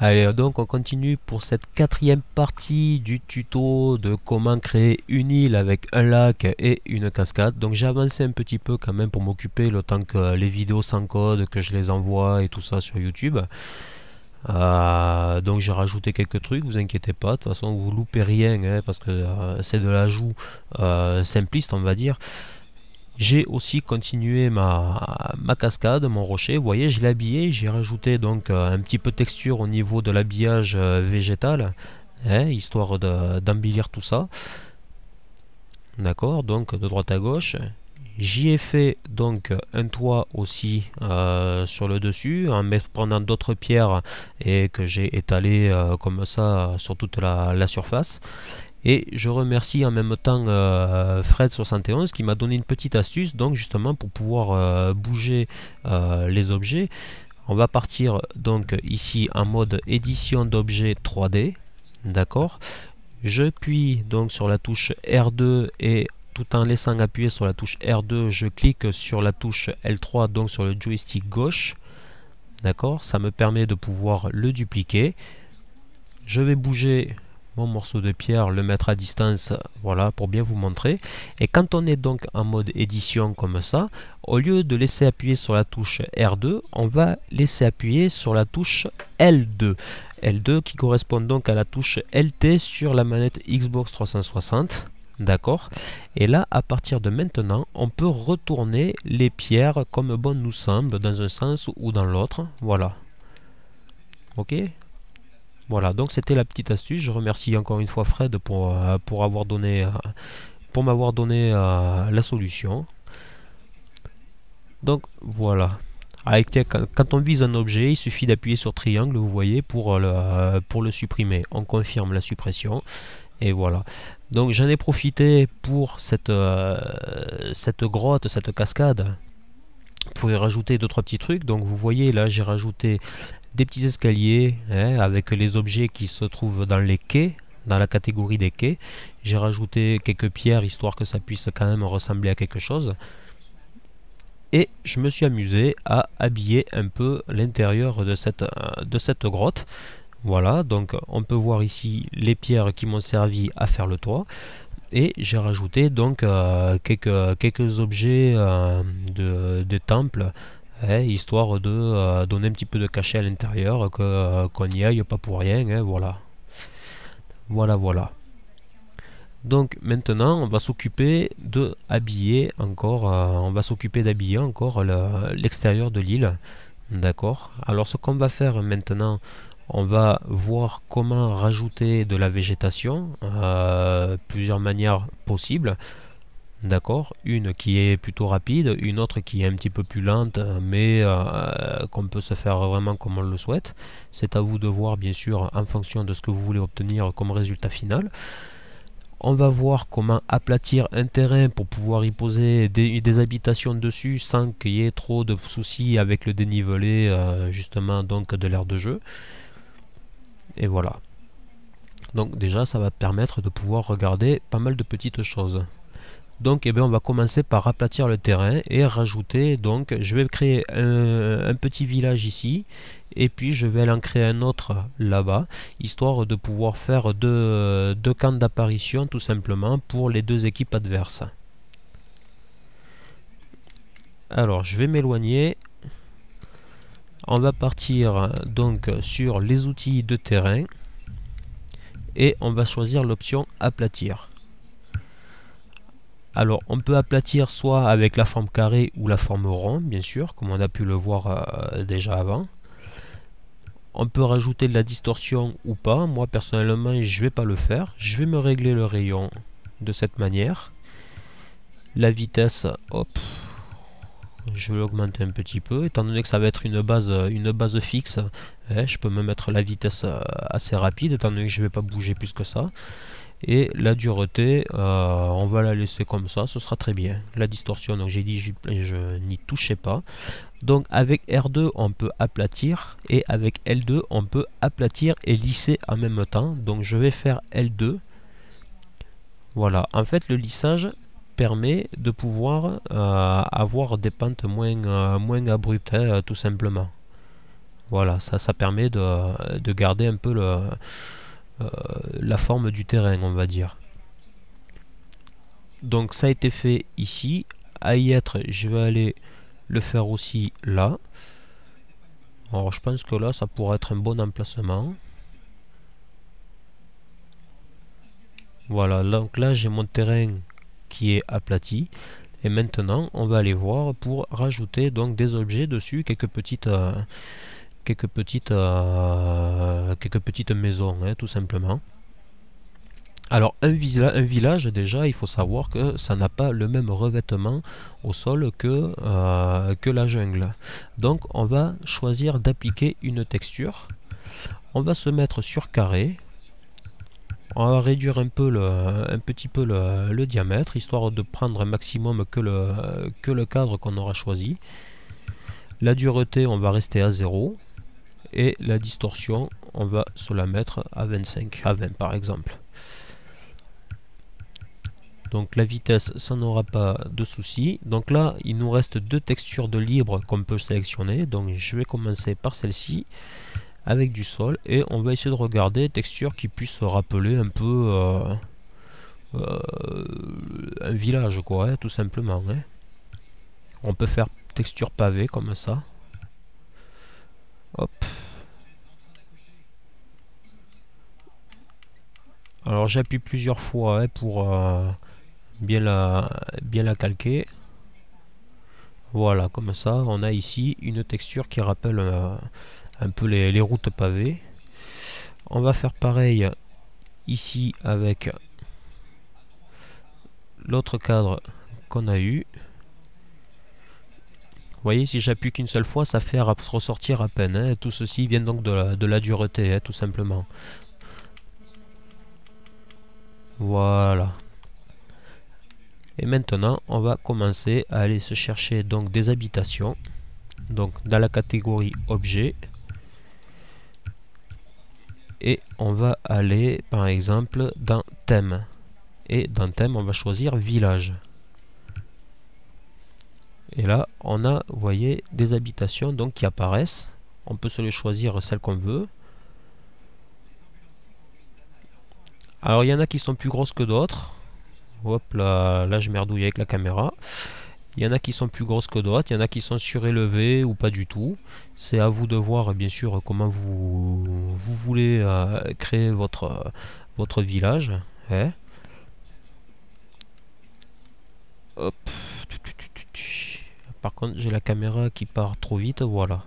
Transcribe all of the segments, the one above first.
Allez, donc on continue pour cette quatrième partie du tuto de comment créer une île avec un lac et une cascade. Donc j'ai avancé un petit peu quand même pour m'occuper le temps que les vidéos sans code, que je les envoie et tout ça sur YouTube. Euh, donc j'ai rajouté quelques trucs, vous inquiétez pas, de toute façon vous loupez rien hein, parce que euh, c'est de l'ajout euh, simpliste on va dire. J'ai aussi continué ma, ma, cascade, mon rocher. Vous voyez, je l'ai habillé. J'ai rajouté donc euh, un petit peu de texture au niveau de l'habillage euh, végétal, hein, histoire d'embellir tout ça. D'accord, donc de droite à gauche. J'y ai fait donc un toit aussi euh, sur le dessus en prenant d'autres pierres et que j'ai étalé comme ça sur toute la surface. Et je remercie en même temps euh, Fred71 qui m'a donné une petite astuce, donc justement pour pouvoir euh, bouger euh, les objets. On va partir donc ici en mode édition d'objets 3D, d'accord Je puis donc sur la touche R2 et tout en laissant appuyer sur la touche R2, je clique sur la touche L3, donc sur le joystick gauche. D'accord Ça me permet de pouvoir le dupliquer. Je vais bouger morceau de pierre, le mettre à distance, voilà, pour bien vous montrer. Et quand on est donc en mode édition comme ça, au lieu de laisser appuyer sur la touche R2, on va laisser appuyer sur la touche L2. L2 qui correspond donc à la touche LT sur la manette Xbox 360. D'accord Et là, à partir de maintenant, on peut retourner les pierres comme bon nous semble, dans un sens ou dans l'autre. Voilà. Ok voilà, donc c'était la petite astuce. Je remercie encore une fois Fred pour, euh, pour avoir donné euh, pour m'avoir donné euh, la solution. Donc voilà. Avec, quand on vise un objet, il suffit d'appuyer sur triangle, vous voyez, pour le, pour le supprimer. On confirme la suppression. Et voilà. Donc j'en ai profité pour cette, cette grotte, cette cascade, pour y rajouter d'autres trois petits trucs. Donc vous voyez là, j'ai rajouté des petits escaliers hein, avec les objets qui se trouvent dans les quais, dans la catégorie des quais. J'ai rajouté quelques pierres histoire que ça puisse quand même ressembler à quelque chose. Et je me suis amusé à habiller un peu l'intérieur de cette, euh, de cette grotte. Voilà, donc on peut voir ici les pierres qui m'ont servi à faire le toit et j'ai rajouté donc euh, quelques, quelques objets euh, de, de Hein, histoire de euh, donner un petit peu de cachet à l'intérieur, euh, qu'on n'y y aille pas pour rien, hein, voilà. Voilà, voilà. Donc maintenant, on va s'occuper de habiller encore, euh, on va s'occuper d'habiller encore l'extérieur de l'île, d'accord Alors ce qu'on va faire maintenant, on va voir comment rajouter de la végétation, plusieurs manières possibles. D'accord Une qui est plutôt rapide, une autre qui est un petit peu plus lente, mais euh, euh, qu'on peut se faire vraiment comme on le souhaite. C'est à vous de voir, bien sûr, en fonction de ce que vous voulez obtenir comme résultat final. On va voir comment aplatir un terrain pour pouvoir y poser des, habitations dessus sans qu'il y ait trop de soucis avec le dénivelé, euh, justement, donc de l'air de jeu. Et voilà. Donc déjà, ça va permettre de pouvoir regarder pas mal de petites choses donc eh bien, on va commencer par aplatir le terrain et rajouter donc je vais créer un, petit village ici et puis je vais en créer un autre là-bas, histoire de pouvoir faire deux, deux camps d'apparition tout simplement pour les deux équipes adverses. Alors je vais m'éloigner, on va partir donc sur les outils de terrain et on va choisir l'option aplatir. Alors on peut aplatir soit avec la forme carrée ou la forme ronde bien sûr, comme on a pu le voir euh, déjà avant. On peut rajouter de la distorsion ou pas. Moi personnellement je vais pas le faire. Je vais me régler le rayon de cette manière. La vitesse, hop, je vais l'augmenter un petit peu étant donné que ça va être une base une base fixe eh, je peux me mettre la vitesse euh, assez rapide étant donné que je ne vais pas bouger plus que ça et la dureté euh, on va la laisser comme ça ce sera très bien la distorsion donc j'ai dit je, n'y touchais pas donc avec R2 on peut aplatir et avec L2 on peut aplatir et lisser en même temps donc je vais faire L2 voilà en fait le lissage permet de pouvoir euh, avoir des pentes moins, euh, moins abruptes hein, tout simplement voilà ça ça permet de garder un peu le euh, la forme du terrain, on va dire. Donc ça a été fait ici. À y être, je vais aller le faire aussi là. Alors je pense que là, ça pourrait être un bon emplacement. Voilà, donc là j'ai mon terrain qui est aplati. Et maintenant, on va aller voir pour rajouter donc des objets dessus, quelques petites... Euh, quelques petites, euh, quelques petites maisons, hein, tout simplement. Alors un, un, village déjà, il faut savoir que ça n'a pas le même revêtement au sol que, euh, que la jungle. Donc on va choisir d'appliquer une texture. On va se mettre sur carré. On va réduire un, peu le, un petit peu le, diamètre, histoire de prendre un maximum que le, que le cadre qu'on aura choisi. La dureté, on va rester à 0 et la distorsion on va se la mettre à 25 à 20 par exemple donc la vitesse ça n'aura pas de souci donc là il nous reste deux textures de libre qu'on peut sélectionner donc je vais commencer par celle-ci avec du sol et on va essayer de regarder des textures qui puissent rappeler un peu euh, euh, un village quoi hein, tout simplement hein. on peut faire texture pavée comme ça Hop. Alors j'appuie plusieurs fois hein, pour euh, bien, la, bien la calquer. Voilà, comme ça, on a ici une texture qui rappelle euh, un peu les, les, routes pavées. On va faire pareil ici avec l'autre cadre qu'on a eu. Vous voyez, si j'appuie qu'une seule fois, ça fait ressortir à peine. Hein. Tout ceci vient donc de la, dureté, hein, tout simplement. Voilà. Et maintenant, on va commencer à aller se chercher donc des habitations. Donc dans la catégorie objet. Et on va aller par exemple dans thème. Et dans thème, on va choisir village. Et là, on a, vous voyez, des habitations donc qui apparaissent. On peut se les choisir celles qu'on veut. Alors, il y en a qui sont plus grosses que d'autres. Hop là, là je merdouille avec la caméra. Il y en a qui sont plus grosses que d'autres, il y en a qui sont surélevées ou pas du tout. C'est à vous de voir bien sûr comment vous, vous voulez euh, créer votre, votre village. Hein. Par contre, j'ai la caméra qui part trop vite, voilà.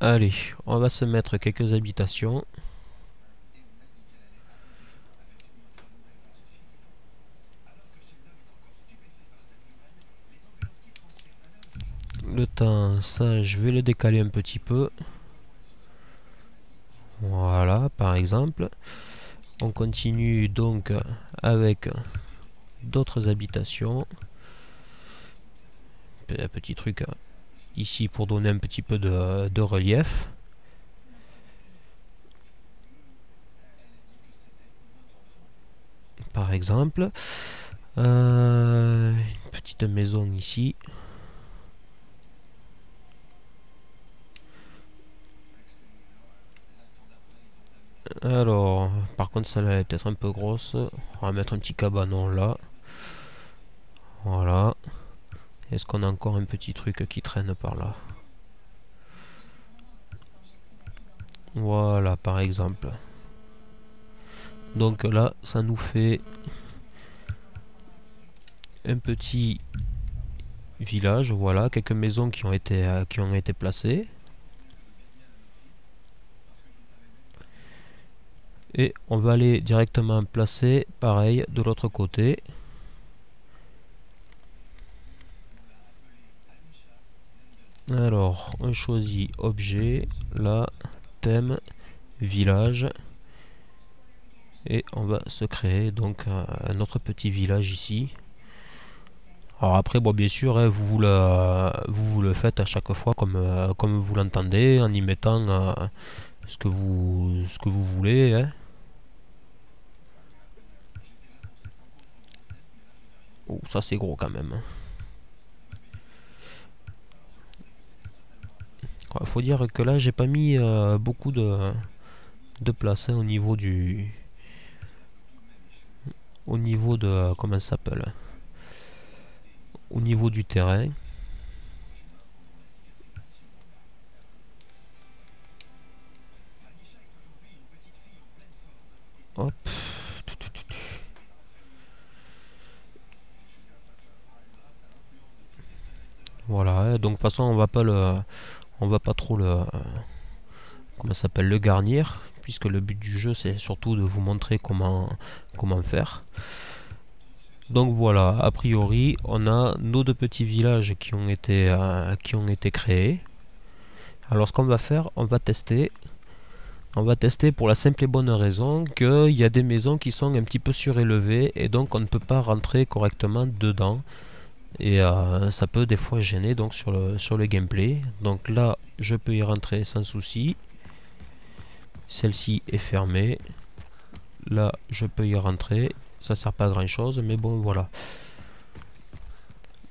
Allez, on va se mettre quelques habitations. Le temps, ça, je vais le décaler un petit peu. Voilà, par exemple. On continue donc avec d'autres habitations. Un petit truc hein. ici pour donner un petit peu de, relief. Par exemple. Euh, une petite maison ici. Alors, par contre, celle-là, est peut-être un peu grosse. On va mettre un petit cabanon là. Voilà. Est-ce qu'on a encore un petit truc qui traîne par là Voilà, par exemple. Donc là, ça nous fait un petit village, voilà, quelques maisons qui ont été, qui ont été placées. Et on va aller directement placer, pareil, de l'autre côté. Alors, on choisit objet, là, thème, village. Et on va se créer donc un autre petit village ici. Alors après, bon, bien sûr, hein, vous, vous, le, vous, le, faites à chaque fois comme, euh, comme vous l'entendez, en y mettant euh, ce, que vous, ce que vous voulez. Hein. Oh, ça c'est gros quand même. Hein. faut dire que là, j'ai pas mis euh, beaucoup de, de place hein, au niveau du... Au niveau de... Comment ça s'appelle Au niveau du terrain. Hop. Voilà, hein, donc de toute façon on va pas le on va pas trop le euh, comment s'appelle le garnir puisque le but du jeu c'est surtout de vous montrer comment comment faire donc voilà a priori on a nos deux petits villages qui ont été euh, qui ont été créés alors ce qu'on va faire on va tester on va tester pour la simple et bonne raison qu'il y a des maisons qui sont un petit peu surélevées et donc on ne peut pas rentrer correctement dedans et euh, ça peut des fois gêner donc sur le, sur le gameplay donc là je peux y rentrer sans souci celle-ci est fermée là je peux y rentrer ça sert pas à grand chose mais bon voilà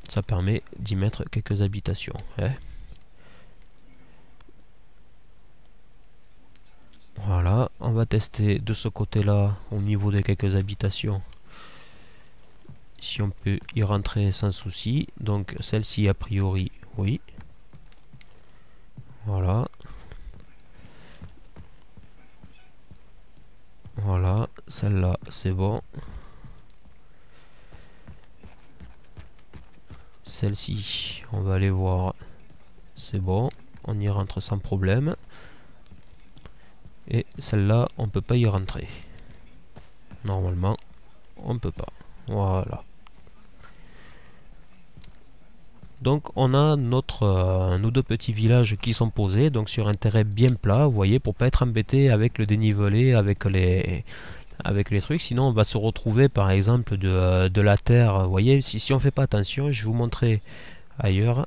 ça permet d'y mettre quelques habitations hein. voilà on va tester de ce côté là au niveau des quelques habitations si on peut y rentrer sans souci. Donc celle-ci a priori, oui. Voilà. Voilà, celle-là, c'est bon. Celle-ci, on va aller voir. C'est bon, on y rentre sans problème. Et celle-là, on peut pas y rentrer. Normalement, on peut pas. Voilà. Donc on a notre, euh, nos deux petits villages qui sont posés donc sur un terrain bien plat, vous voyez, pour pas être embêté avec le dénivelé, avec les, avec les trucs, sinon on va se retrouver par exemple de, euh, la terre, vous voyez, si, si on fait pas attention, je vais vous montrer ailleurs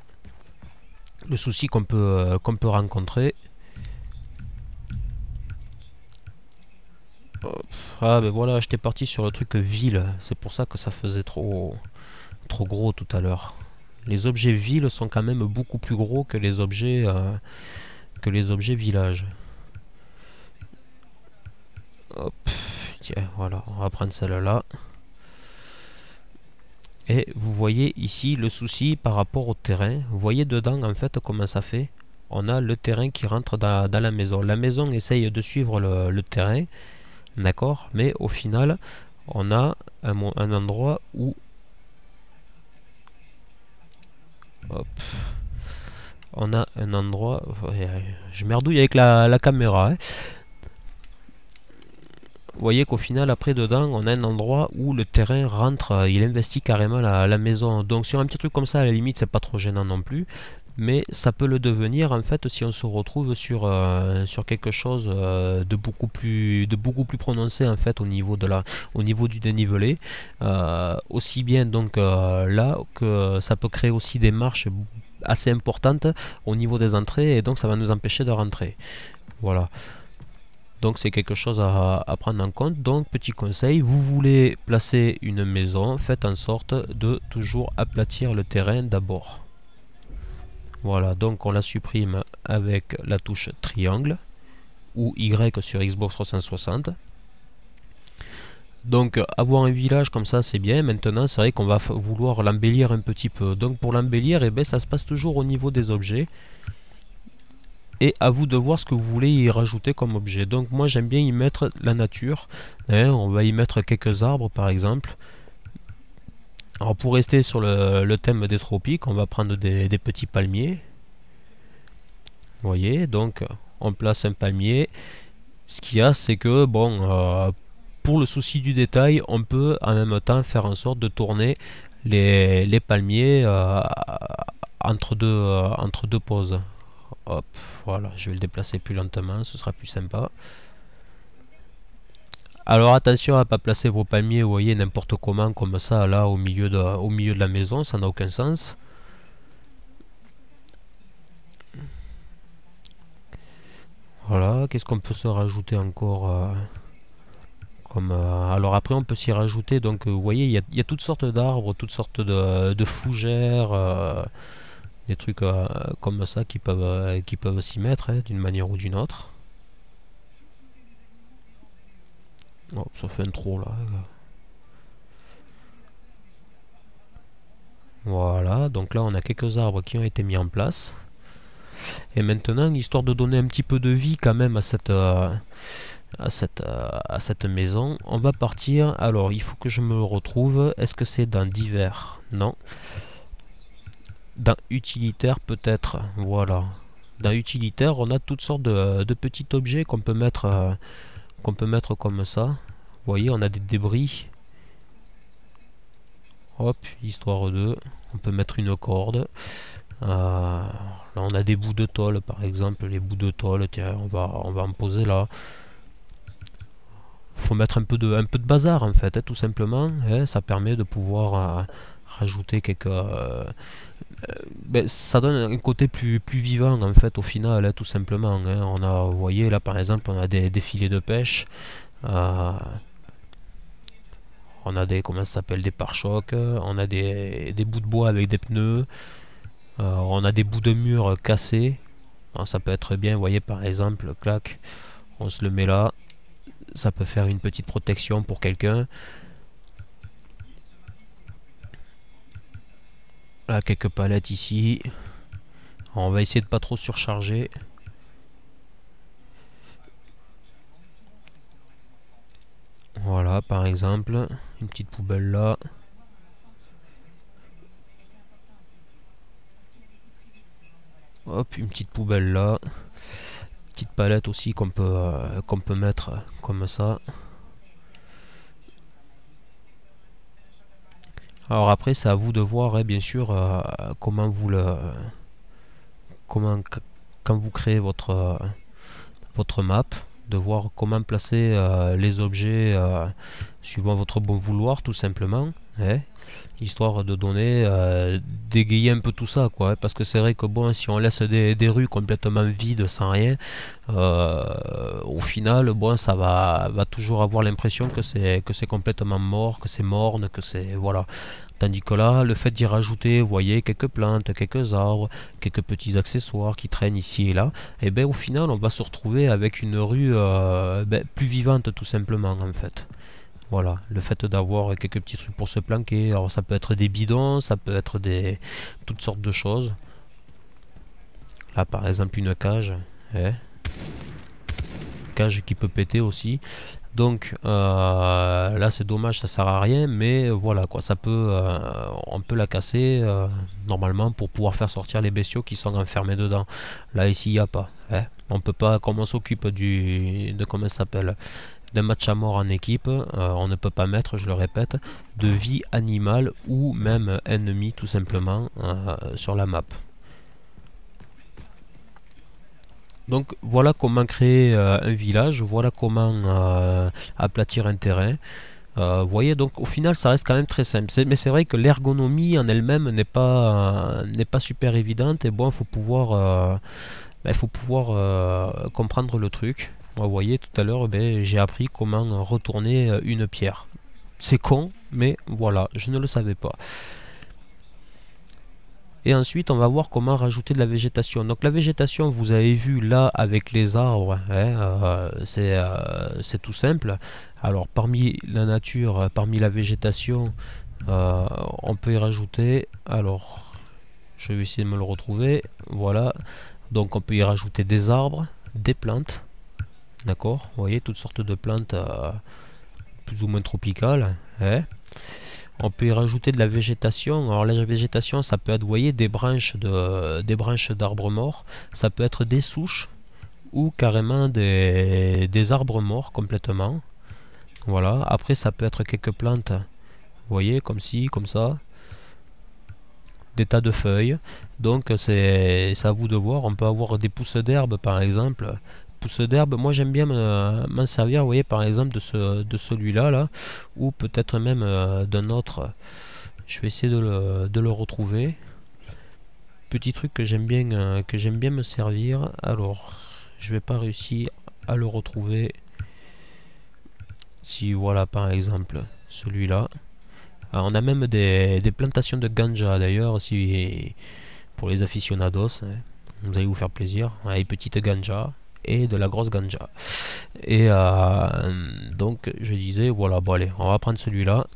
le souci qu'on peut, euh, qu'on peut rencontrer. Ah ben voilà, j'étais parti sur le truc ville, c'est pour ça que ça faisait trop, trop gros tout à l'heure. Les objets villes sont quand même beaucoup plus gros que les objets, euh, que les objets villages. Hop, tiens, voilà, on va prendre celle-là. Et vous voyez ici le souci par rapport au terrain. Vous voyez dedans en fait comment ça fait. On a le terrain qui rentre dans, la maison. La maison essaye de suivre le, terrain, d'accord Mais au final, on a un, un endroit où On a un endroit... Je merdouille avec la, caméra. Hein. Vous voyez qu'au final, après, dedans, on a un endroit où le terrain rentre. Euh, il investit carrément la, la maison. Donc sur un petit truc comme ça, à la limite, c'est pas trop gênant non plus mais ça peut le devenir en fait si on se retrouve sur, euh, quelque chose euh, de, beaucoup plus, de beaucoup plus prononcé en fait au niveau, du dénivelé euh, aussi bien donc là que ça peut créer aussi des marches assez importantes au niveau des entrées et donc ça va nous empêcher de rentrer voilà donc c'est quelque chose à, à, prendre en compte. Donc petit conseil, vous voulez placer une maison, faites en sorte de toujours aplatir le terrain d'abord. Voilà, donc on la supprime avec la touche triangle ou Y sur Xbox 360. Donc avoir un village comme ça c'est bien, maintenant c'est vrai qu'on va vouloir l'embellir un petit peu. Donc pour l'embellir, eh ben, ça se passe toujours au niveau des objets. Et à vous de voir ce que vous voulez y rajouter comme objet. Donc moi j'aime bien y mettre la nature, hein. on va y mettre quelques arbres par exemple. Alors pour rester sur le, thème des tropiques, on va prendre des, petits palmiers. Vous voyez, donc on place un palmier. Ce qu'il y a, c'est que, bon, euh, pour le souci du détail, on peut en même temps faire en sorte de tourner les, palmiers euh, euh, entre, deux, poses. entre deux Hop, voilà, je vais le déplacer plus lentement, ce sera plus sympa. Alors attention à ne pas placer vos palmiers, vous voyez, n'importe comment, comme ça, là, au milieu de, au milieu de la maison, ça n'a aucun sens. Voilà, qu'est-ce qu'on peut se rajouter encore euh, comme, euh, Alors après, on peut s'y rajouter, donc euh, vous voyez, il y, a toutes sortes d'arbres, toutes sortes de, fougères, des trucs comme ça qui peuvent, peuvent s'y mettre, hein, d'une manière ou d'une autre. Oh, ça fait un trou, là. Voilà, donc là on a quelques arbres qui ont été mis en place. Et maintenant, histoire de donner un petit peu de vie quand même à cette, euh, à cette, euh, à cette maison, on va partir. Alors, il faut que je me retrouve. Est-ce que c'est dans divers Non. Dans utilitaire peut-être. Voilà. Dans utilitaire, on a toutes sortes de, petits objets qu'on peut mettre... Euh, on peut mettre comme ça. voyez, on a des débris. Hop, histoire de... On peut mettre une corde. Euh, là, on a des bouts de tôle, par exemple. Les bouts de tôle, tiens, on va, on va en poser là. faut mettre un peu de, un peu de bazar, en fait, hein, tout simplement. et hein. ça permet de pouvoir euh, rajouter quelques... Euh, ben, ça donne un côté plus, plus vivant en fait au final, hein, tout simplement. Hein. On a, vous voyez là par exemple, on a des, des filets de pêche, euh, on a des comment ça s'appelle des pare-chocs, on a des, bouts de bois avec des pneus, euh, on a des bouts de mur cassés. ça peut être bien, vous voyez par exemple, clac, on se le met là, ça peut faire une petite protection pour quelqu'un. quelques palettes ici. on va essayer de pas trop surcharger. Voilà, par exemple, une petite poubelle là. Hop, une petite poubelle là. Petite palette aussi qu'on peut, euh, qu'on peut mettre comme ça. Alors après, c'est à vous de voir, hein, bien sûr, euh, comment vous le, comment quand vous créez votre votre map, de voir comment placer euh, les objets euh, suivant votre bon vouloir, tout simplement histoire de donner, euh, dégayer un peu tout ça, quoi. Hein. Parce que c'est vrai que bon, si on laisse des, rues complètement vides, sans rien, euh, au final, bon, ça va, va toujours avoir l'impression que c'est que c'est complètement mort, que c'est morne, que c'est voilà. Tandis que là, le fait d'y rajouter, vous voyez, quelques plantes, quelques arbres, quelques petits accessoires qui traînent ici et là, et eh ben au final, on va se retrouver avec une rue euh, ben, plus vivante tout simplement, en fait. Voilà, le fait d'avoir quelques petits trucs pour se planquer. Alors ça peut être des bidons, ça peut être des toutes sortes de choses. Là par exemple une cage. Eh. Cage qui peut péter aussi. Donc euh, là c'est dommage, ça sert à rien, mais voilà quoi, ça peut, euh, on peut la casser euh, normalement pour pouvoir faire sortir les bestiaux qui sont enfermés dedans. Là ici il n'y a pas, hein. on peut pas, comme on s'occupe du, de comment elle s'appelle, d'un match à mort en équipe, euh, on ne peut pas mettre, je le répète, de vie animale ou même ennemi tout simplement euh, sur la map. Donc voilà comment créer euh, un village, voilà comment aplatir un terrain. Vous voyez, donc au final, ça reste quand même très simple. Mais c'est vrai que l'ergonomie en elle-même n'est pas, n'est pas super évidente. Et bon, il faut pouvoir, il ben, faut pouvoir comprendre le truc vous voyez, tout à l'heure, ben, j'ai appris comment retourner euh, une pierre. C'est con, mais voilà, je ne le savais pas. Et ensuite, on va voir comment rajouter de la végétation. Donc la végétation, vous avez vu là avec les arbres, hein, euh, euh, c'est tout simple. Alors parmi la nature, parmi la végétation, on peut y rajouter... Alors, je vais essayer de me le retrouver. Voilà. Donc on peut y rajouter des arbres, des plantes, D'accord Vous voyez, toutes sortes de plantes euh, plus ou moins tropicales. Hein. on peut y rajouter de la végétation. Alors la végétation, ça peut être, vous voyez, des branches des branches d'arbres morts. Ça peut être des souches ou carrément des, des, arbres morts complètement. Voilà. Après, ça peut être quelques plantes. Vous voyez, comme ci, comme ça. Des tas de feuilles. Donc c'est à vous de voir. On peut avoir des pousses d'herbe, par exemple pousse d'herbe. Moi j'aime bien m'en servir, vous voyez, par exemple de, ce, de celui-là, là, ou peut-être même euh, d'un autre. Je vais essayer de le, de le retrouver. Petit truc que j'aime bien, euh, que j'aime bien me servir. Alors, je vais pas réussir à le retrouver. Si voilà par exemple celui-là. Ah, on a même des, plantations de ganja d'ailleurs si pour les aficionados. Hein. Vous allez vous faire plaisir. Allez, ah, petite ganja et de la grosse ganja. Et euh, donc je disais, voilà, bon allez, on va prendre celui-là.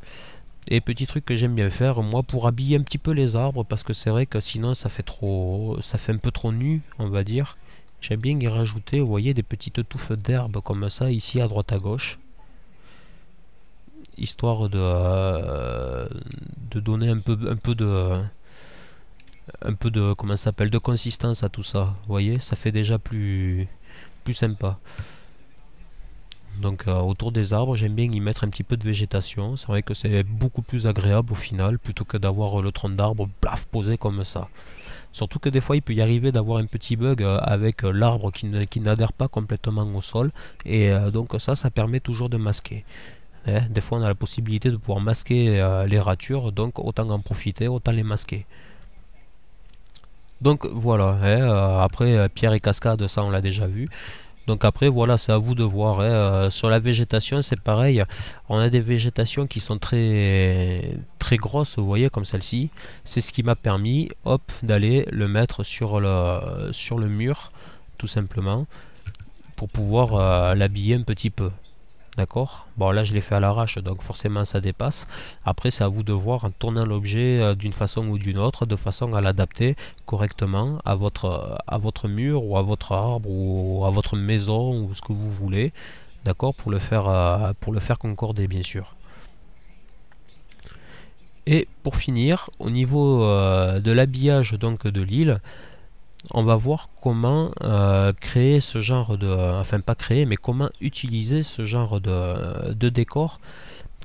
Et petit truc que j'aime bien faire, moi, pour habiller un petit peu les arbres, parce que c'est vrai que sinon ça fait trop, ça fait un peu trop nu, on va dire. J'aime bien y rajouter, vous voyez, des petites touffes d'herbe comme ça, ici à droite à gauche. Histoire de, euh, de donner un peu, un peu de, un peu de, comment s'appelle, de consistance à tout ça. Vous voyez, ça fait déjà plus, sympa. Donc euh, autour des arbres, j'aime bien y mettre un petit peu de végétation. C'est vrai que c'est beaucoup plus agréable au final, plutôt que d'avoir euh, le tronc d'arbre plaf posé comme ça. Surtout que des fois, il peut y arriver d'avoir un petit bug euh, avec l'arbre qui n'adhère pas complètement au sol. Et donc ça, ça permet toujours de masquer. Hein, des fois, on a la possibilité de pouvoir masquer les ratures, donc autant en profiter, autant les masquer. Donc voilà, hein, euh, après euh, pierre et cascade, ça on l'a déjà vu. Donc après, voilà, c'est à vous de voir. Hein, euh, sur la végétation, c'est pareil. On a des végétations qui sont très très grosses, vous voyez, comme celle-ci. C'est ce qui m'a permis, hop, d'aller le mettre sur le, sur le mur, tout simplement, pour pouvoir l'habiller un petit peu. D'accord Bon, là, je l'ai fait à l'arrache, donc forcément, ça dépasse. Après, c'est à vous de voir en tournant l'objet euh, d'une façon ou d'une autre, de façon à l'adapter correctement à votre, euh, à votre mur ou à votre arbre ou à votre maison ou ce que vous voulez. D'accord pour, le faire, euh, pour le faire concorder, bien sûr. Et pour finir, au niveau de l'habillage donc de l'île, on va voir comment euh, créer ce genre de... Enfin, pas créer, mais comment utiliser ce genre de, décor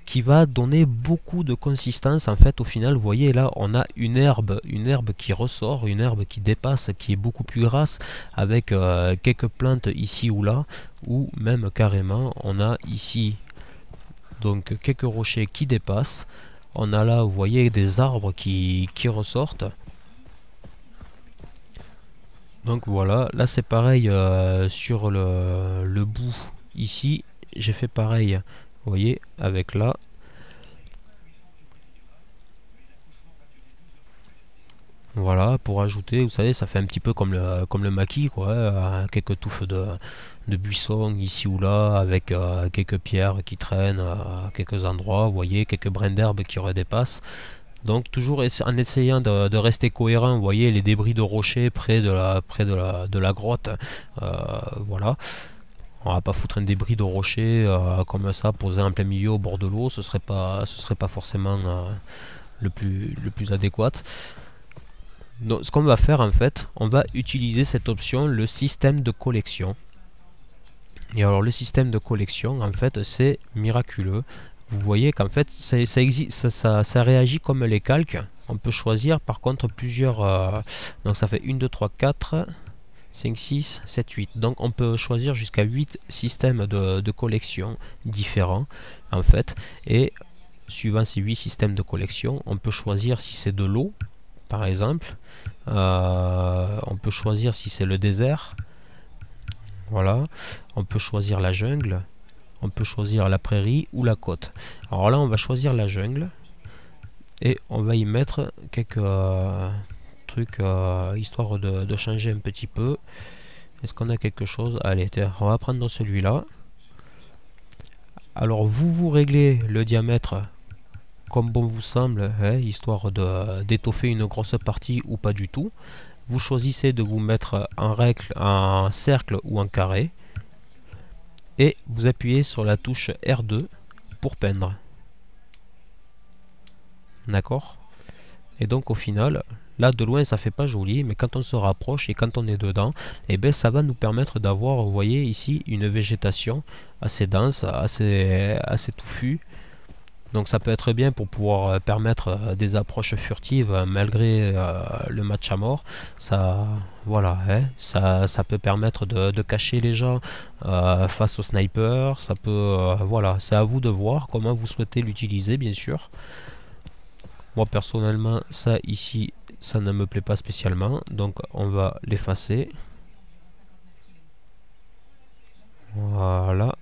qui va donner beaucoup de consistance en fait au final vous voyez là on a une herbe une herbe qui ressort une herbe qui dépasse qui est beaucoup plus grasse avec euh, quelques plantes ici ou là ou même carrément on a ici donc quelques rochers qui dépassent on a là vous voyez des arbres qui, qui ressortent donc voilà là c'est pareil euh, sur le, bout ici j'ai fait pareil vous voyez avec là voilà pour ajouter vous savez ça fait un petit peu comme le comme le maquis quoi hein, quelques touffes de, de buissons ici ou là avec euh, quelques pierres qui traînent à quelques endroits vous voyez quelques brins d'herbe qui redépassent donc toujours en essayant de, rester cohérent, vous voyez les débris de rochers près de la, près de de la grotte, euh, voilà. On va pas foutre un débris de rocher euh, comme ça posé en plein milieu au bord de l'eau, ce serait pas, ce serait pas forcément euh, le, plus, le plus adéquat. Donc ce qu'on va faire en fait, on va utiliser cette option, le système de collection. Et alors le système de collection en fait c'est miraculeux vous voyez qu'en fait ça, existe, ça, ça, ça, réagit comme les calques on peut choisir par contre plusieurs euh, donc ça fait 1 2 3 4 5 6 7 8 donc on peut choisir jusqu'à 8 systèmes de, collection différents en fait et suivant ces 8 systèmes de collection on peut choisir si c'est de l'eau par exemple euh, on peut choisir si c'est le désert voilà on peut choisir la jungle on peut choisir la prairie ou la côte. Alors là, on va choisir la jungle et on va y mettre quelques euh, trucs euh, histoire de, changer un petit peu. Est-ce qu'on a quelque chose Allez, on va prendre celui-là. Alors vous vous réglez le diamètre comme bon vous semble, hein, histoire d'étoffer une grosse partie ou pas du tout. Vous choisissez de vous mettre en, règle, en cercle ou en carré et vous appuyez sur la touche R2 pour peindre. D'accord Et donc au final, là de loin ça fait pas joli, mais quand on se rapproche et quand on est dedans, et eh ben ça va nous permettre d'avoir, vous voyez ici, une végétation assez dense, assez, assez touffue, donc ça peut être bien pour pouvoir euh, permettre euh, des approches furtives euh, malgré le match à mort. Ça, voilà, hein. ça, ça, peut permettre de, cacher les gens face aux snipers. Ça peut, voilà, c'est à vous de voir comment vous souhaitez l'utiliser, bien sûr. Moi personnellement, ça ici, ça ne me plaît pas spécialement, donc on va l'effacer. Voilà.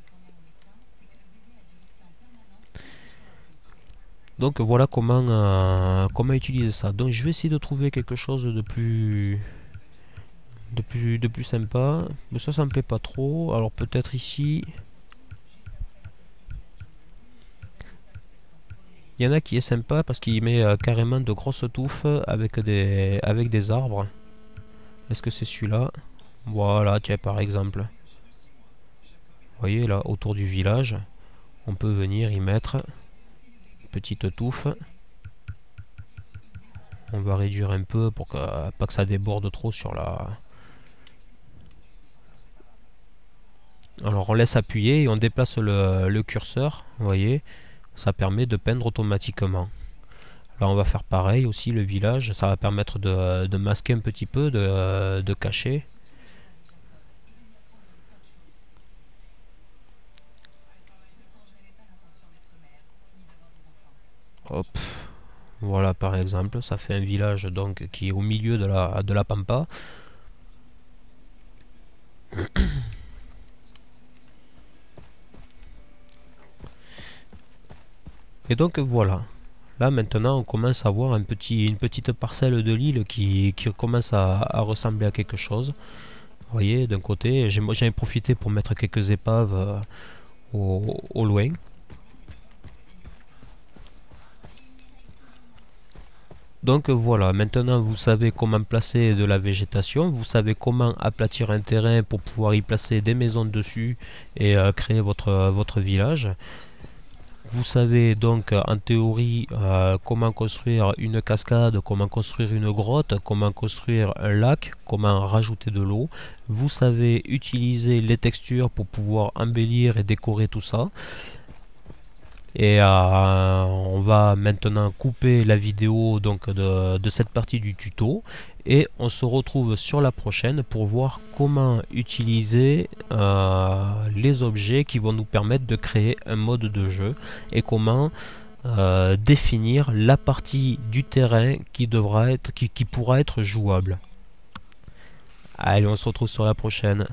Donc voilà comment, euh, comment utiliser ça. Donc je vais essayer de trouver quelque chose de plus de plus, de plus sympa. Mais ça, ça me plaît pas trop. Alors peut-être ici. Il y en a qui est sympa parce qu'il met euh, carrément de grosses touffes avec des, avec des arbres. Est-ce que c'est celui-là Voilà, tiens par exemple. Vous voyez là, autour du village, on peut venir y mettre petite touffe. On va réduire un peu pour que, pas que ça déborde trop sur la... Alors on laisse appuyer et on déplace le, curseur, vous voyez, ça permet de peindre automatiquement. Là on va faire pareil aussi, le village, ça va permettre de, masquer un petit peu, de, de cacher. Hop. Voilà, par exemple, ça fait un village donc qui est au milieu de la, de la pampa. Et donc voilà. Là maintenant on commence à voir un petit, une petite parcelle de l'île qui, commence à, ressembler à quelque chose. Vous voyez, d'un côté, j'en ai, profité pour mettre quelques épaves euh, au, loin. Donc voilà, maintenant vous savez comment placer de la végétation, vous savez comment aplatir un terrain pour pouvoir y placer des maisons dessus et euh, créer votre, euh, votre village. Vous savez donc euh, en théorie comment construire une cascade, comment construire une grotte, comment construire un lac, comment rajouter de l'eau. Vous savez utiliser les textures pour pouvoir embellir et décorer tout ça et euh, on va maintenant couper la vidéo donc de, cette partie du tuto et on se retrouve sur la prochaine pour voir comment utiliser euh, les objets qui vont nous permettre de créer un mode de jeu et comment euh, définir la partie du terrain qui être qui pourra être jouable allez on se retrouve sur la prochaine